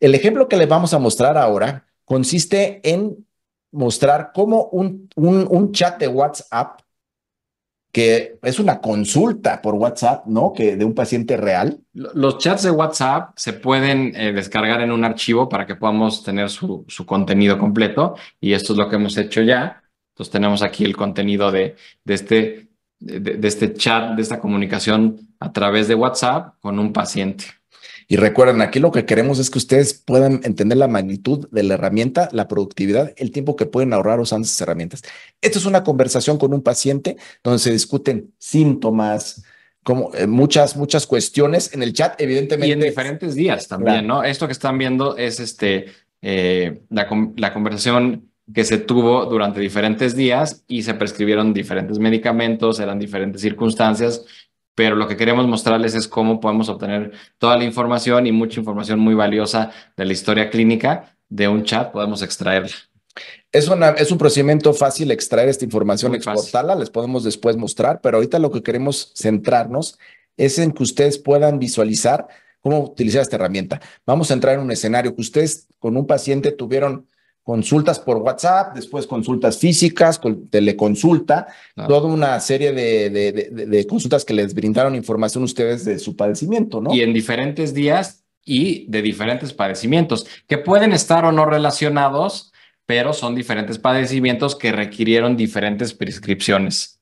El ejemplo que les vamos a mostrar ahora consiste en mostrar cómo un, un, chat de WhatsApp, que es una consulta por WhatsApp, ¿no? Que de un paciente real. Los chats de WhatsApp se pueden eh, descargar en un archivo para que podamos tener su, contenido completo y esto es lo que hemos hecho ya. Entonces tenemos aquí el contenido de, de este de, este chat, de esta comunicación a través de WhatsApp con un paciente. Y recuerden, aquí lo que queremos es que ustedes puedan entender la magnitud de la herramienta, la productividad, el tiempo que pueden ahorrar usando esas herramientas. Esto es una conversación con un paciente donde se discuten síntomas, como eh, muchas, muchas cuestiones en el chat, evidentemente. Y en diferentes días también, ¿no? Esto que están viendo es este, eh, la, la conversación que se tuvo durante diferentes días y se prescribieron diferentes medicamentos, eran diferentes circunstancias pero lo que queremos mostrarles es cómo podemos obtener toda la información y mucha información muy valiosa de la historia clínica de un chat, podemos extraerla. Es, una, es un procedimiento fácil extraer esta información, exportarla, les podemos después mostrar, pero ahorita lo que queremos centrarnos es en que ustedes puedan visualizar cómo utilizar esta herramienta. Vamos a entrar en un escenario que ustedes con un paciente tuvieron consultas por WhatsApp, después consultas físicas, teleconsulta, toda una serie de, de, consultas que les brindaron información ustedes de su padecimiento, ¿no? Y en diferentes días y de diferentes padecimientos, que pueden estar o no relacionados, pero son diferentes padecimientos que requirieron diferentes prescripciones.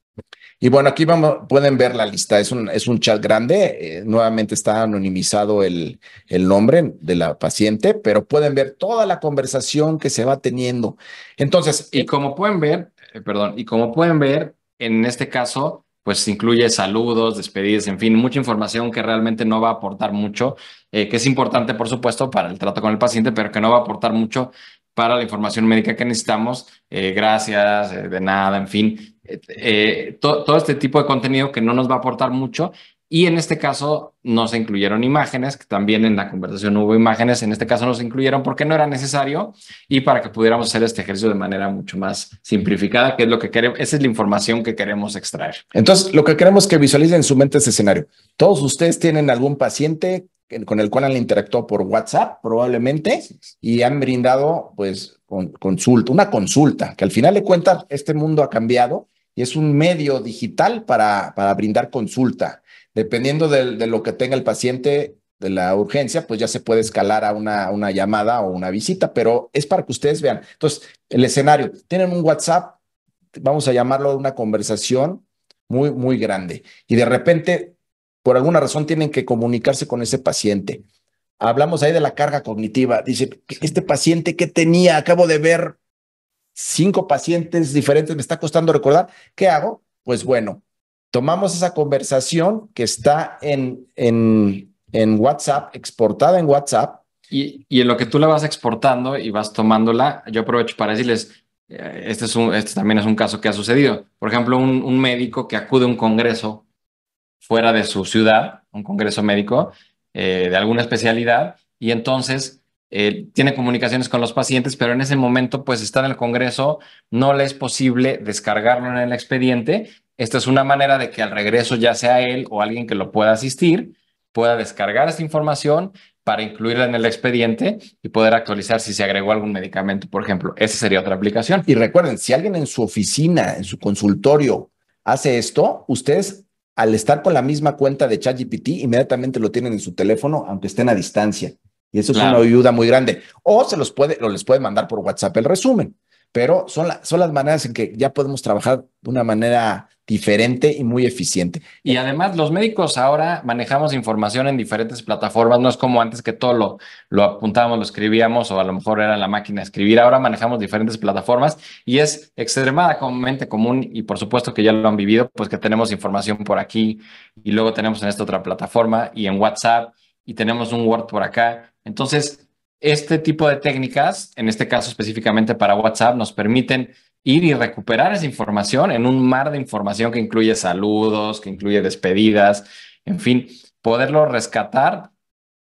Y bueno, aquí pueden ver la lista. Es un, es un chat grande. Eh, nuevamente está anonimizado el, el nombre de la paciente, pero pueden ver toda la conversación que se va teniendo. Entonces. Y como pueden ver, eh, perdón, y como pueden ver, en este caso, pues incluye saludos, despedidas, en fin, mucha información que realmente no va a aportar mucho, eh, que es importante, por supuesto, para el trato con el paciente, pero que no va a aportar mucho para la información médica que necesitamos. Eh, gracias, eh, de nada, en fin. Eh, todo este tipo de contenido que no nos va a aportar mucho. Y en este caso no se incluyeron imágenes, que también en la conversación hubo imágenes, en este caso no se incluyeron porque no era necesario y para que pudiéramos hacer este ejercicio de manera mucho más simplificada, que es lo que queremos, esa es la información que queremos extraer. Entonces, lo que queremos que visualicen en su mente este escenario. Todos ustedes tienen algún paciente con el cual han interactuado por WhatsApp probablemente y han brindado pues consulta, una consulta, que al final de cuentas este mundo ha cambiado y es un medio digital para, para brindar consulta. Dependiendo de, lo que tenga el paciente de la urgencia, pues ya se puede escalar a una, una llamada o una visita, pero es para que ustedes vean. Entonces, el escenario, tienen un WhatsApp, vamos a llamarlo una conversación muy, muy grande y de repente por alguna razón tienen que comunicarse con ese paciente. Hablamos ahí de la carga cognitiva. Dice, este paciente que tenía, acabo de ver cinco pacientes diferentes, me está costando recordar. ¿Qué hago? Pues bueno, tomamos esa conversación que está en, en, WhatsApp, exportada en WhatsApp. Y, en lo que tú la vas exportando y vas tomándola, yo aprovecho para decirles, eh, este, es este también es un caso que ha sucedido. Por ejemplo, un, un médico que acude a un congreso fuera de su ciudad, un congreso médico eh, de alguna especialidad, y entonces eh, tiene comunicaciones con los pacientes, pero en ese momento, pues está en el congreso, no le es posible descargarlo en el expediente. Esta es una manera de que al regreso, ya sea él o alguien que lo pueda asistir, pueda descargar esta información para incluirla en el expediente y poder actualizar si se agregó algún medicamento, por ejemplo. Esa sería otra aplicación. Y recuerden, si alguien en su oficina, en su consultorio, hace esto, ustedes al estar con la misma cuenta de ChatGPT, inmediatamente lo tienen en su teléfono, aunque estén a distancia. Y eso es una ayuda muy grande. O se los puede, lo les puede mandar por WhatsApp el resumen. Pero son, son las maneras en que ya podemos trabajar de una manera diferente y muy eficiente. Y además los médicos ahora manejamos información en diferentes plataformas, no es como antes que todo lo, lo apuntábamos, lo escribíamos o a lo mejor era la máquina escribir, ahora manejamos diferentes plataformas y es extremadamente común y por supuesto que ya lo han vivido, pues que tenemos información por aquí y luego tenemos en esta otra plataforma y en WhatsApp y tenemos un Word por acá. Entonces, este tipo de técnicas, en este caso específicamente para WhatsApp, nos permiten ir y recuperar esa información en un mar de información que incluye saludos, que incluye despedidas, en fin, poderlo rescatar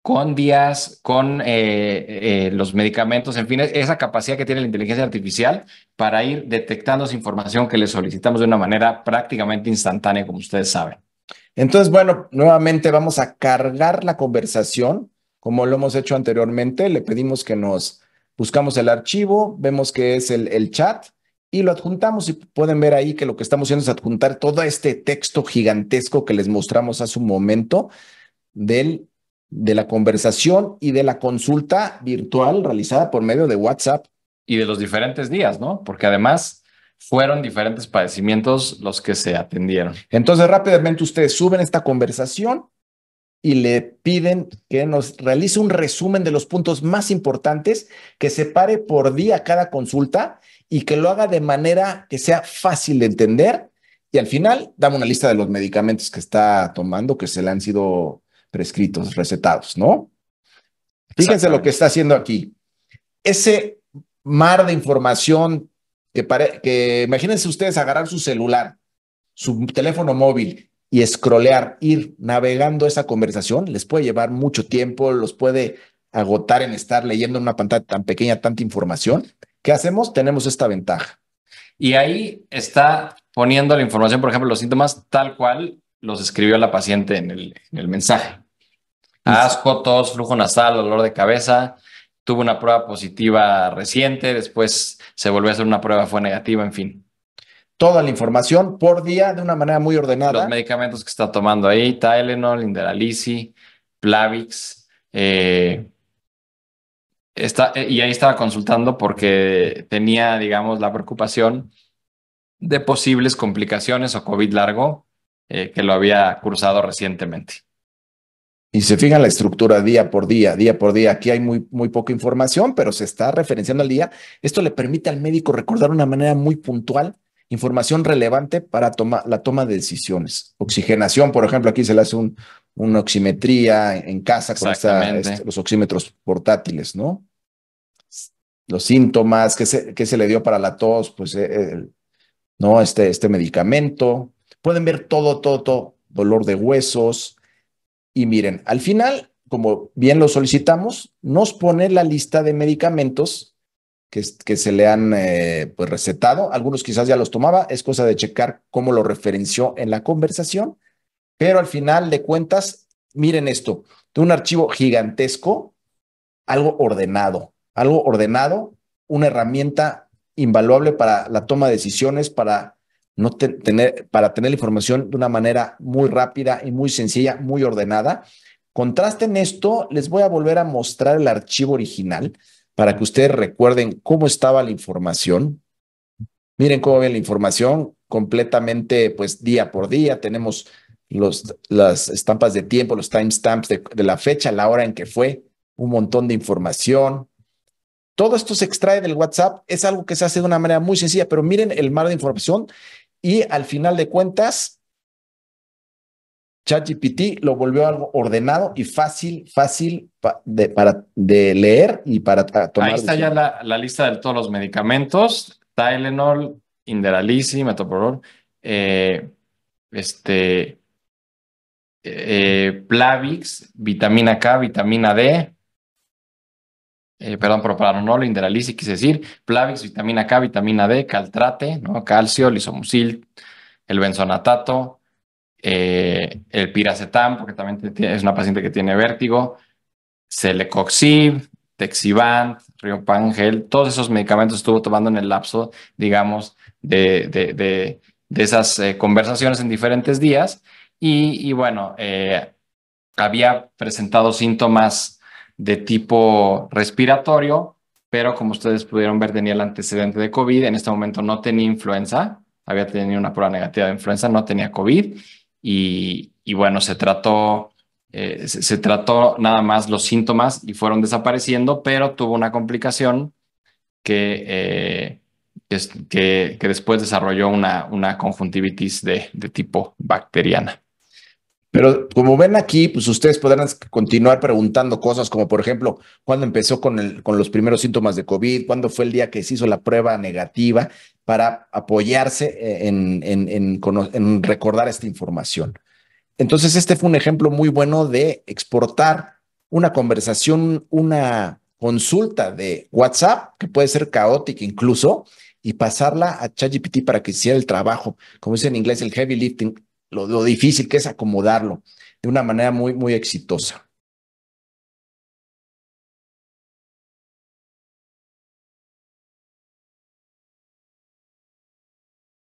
con días, con eh, eh, los medicamentos, en fin, esa capacidad que tiene la inteligencia artificial para ir detectando esa información que le solicitamos de una manera prácticamente instantánea, como ustedes saben. Entonces, bueno, nuevamente vamos a cargar la conversación, como lo hemos hecho anteriormente, le pedimos que nos buscamos el archivo, vemos que es el chat, y lo adjuntamos y pueden ver ahí que lo que estamos haciendo es adjuntar todo este texto gigantesco que les mostramos hace un momento del, de la conversación y de la consulta virtual realizada por medio de WhatsApp. Y de los diferentes días, ¿no? Porque además fueron diferentes padecimientos los que se atendieron. Entonces rápidamente ustedes suben esta conversación y le piden que nos realice un resumen de los puntos más importantes, que separe por día cada consulta y que lo haga de manera que sea fácil de entender. Y al final, dame una lista de los medicamentos que está tomando, que se le han sido prescritos, recetados, ¿no? Fíjense lo que está haciendo aquí. Ese mar de información que, que imagínense ustedes agarrar su celular, su teléfono móvil y escrolear, ir navegando esa conversación, les puede llevar mucho tiempo, los puede agotar en estar leyendo en una pantalla tan pequeña tanta información. ¿Qué hacemos? Tenemos esta ventaja. Y ahí está poniendo la información, por ejemplo, los síntomas tal cual los escribió la paciente en el, en el mensaje. Asco, tos, flujo nasal, dolor de cabeza. Tuvo una prueba positiva reciente, después se volvió a hacer una prueba, fue negativa, en fin toda la información por día de una manera muy ordenada. Los medicamentos que está tomando ahí, Tylenol, Inderalisi, Plavix. Eh, está, eh, y ahí estaba consultando porque tenía, digamos, la preocupación de posibles complicaciones o COVID largo eh, que lo había cursado recientemente. Y se fijan la estructura día por día, día por día. Aquí hay muy, muy poca información, pero se está referenciando al día. Esto le permite al médico recordar de una manera muy puntual información relevante para tomar la toma de decisiones. Oxigenación, por ejemplo, aquí se le hace un, una oximetría en casa con este, los oxímetros portátiles, ¿no? Los síntomas, que se, le dio para la tos? Pues, eh, eh, ¿no? Este, este medicamento. Pueden ver todo, todo, todo, dolor de huesos. Y miren, al final, como bien lo solicitamos, nos pone la lista de medicamentos que, se le han eh, pues recetado. Algunos quizás ya los tomaba, es cosa de checar cómo lo referenció en la conversación, pero al final de cuentas, miren esto, de un archivo gigantesco, algo ordenado, algo ordenado, una herramienta invaluable para la toma de decisiones, para no tener, para tener la información de una manera muy rápida y muy sencilla, muy ordenada. Contrasten esto, les voy a volver a mostrar el archivo original para que ustedes recuerden cómo estaba la información. Miren cómo ven la información completamente, pues día por día. Tenemos los, las estampas de tiempo, los timestamps de, de la fecha, la hora en que fue, un montón de información. Todo esto se extrae del WhatsApp. Es algo que se hace de una manera muy sencilla, pero miren el mar de información y al final de cuentas, ChatGPT lo volvió algo ordenado y fácil, fácil de, para, de leer y para tomar. Ahí está ya la, lista de todos los medicamentos: Tylenol, Inderalisi, Metoprolol, eh, este, eh, Plavix, vitamina K, vitamina D. Eh, perdón, propranolol, Inderalisi, quise decir, Plavix, vitamina K, vitamina D, Caltrate, ¿no? calcio, lisomucil, el benzonatato, eh, el piracetam, porque también es una paciente que tiene vértigo, celecoxib, Texivant, Riopangel, todos esos medicamentos estuvo tomando en el lapso, digamos, de, de, de, esas eh, conversaciones en diferentes días. Y, bueno, eh, había presentado síntomas de tipo respiratorio, pero como ustedes pudieron ver, tenía el antecedente de COVID. En este momento no tenía influenza, había tenido una prueba negativa de influenza, no tenía COVID y, bueno, se trató, eh, se, trató nada más los síntomas y fueron desapareciendo, pero tuvo una complicación que, eh, que, después desarrolló una, una conjuntivitis de, tipo bacteriana. Pero como ven aquí, pues ustedes podrán continuar preguntando cosas como, por ejemplo, cuándo empezó con, con los primeros síntomas de COVID, cuándo fue el día que se hizo la prueba negativa para apoyarse eh, en, recordar esta información. Entonces, este fue un ejemplo muy bueno de exportar una conversación, una consulta de WhatsApp, que puede ser caótica incluso, y pasarla a ChatGPT para que hiciera el trabajo, como dice en inglés, el heavy lifting, lo, lo, difícil que es acomodarlo de una manera muy, muy exitosa.